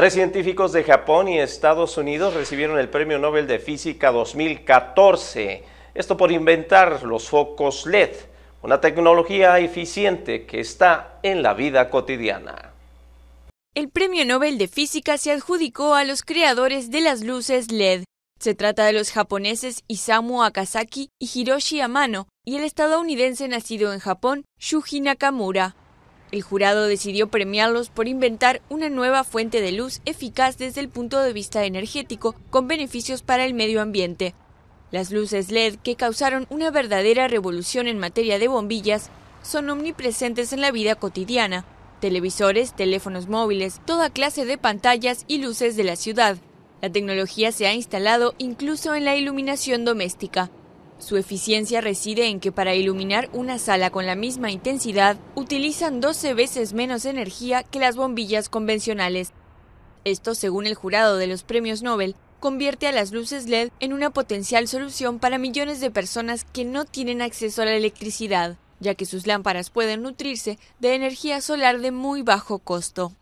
Tres científicos de Japón y Estados Unidos recibieron el Premio Nobel de Física 2014. Esto por inventar los focos LED, una tecnología eficiente que está en la vida cotidiana. El Premio Nobel de Física se adjudicó a los creadores de las luces LED. Se trata de los japoneses Isamu Akasaki y Hiroshi Amano y el estadounidense nacido en Japón, Shuji Nakamura. El jurado decidió premiarlos por inventar una nueva fuente de luz eficaz desde el punto de vista energético, con beneficios para el medio ambiente. Las luces LED, que causaron una verdadera revolución en materia de bombillas, son omnipresentes en la vida cotidiana. Televisores, teléfonos móviles, toda clase de pantallas y luces de la ciudad. La tecnología se ha instalado incluso en la iluminación doméstica. Su eficiencia reside en que para iluminar una sala con la misma intensidad utilizan 12 veces menos energía que las bombillas convencionales. Esto, según el jurado de los premios Nobel, convierte a las luces LED en una potencial solución para millones de personas que no tienen acceso a la electricidad, ya que sus lámparas pueden nutrirse de energía solar de muy bajo costo.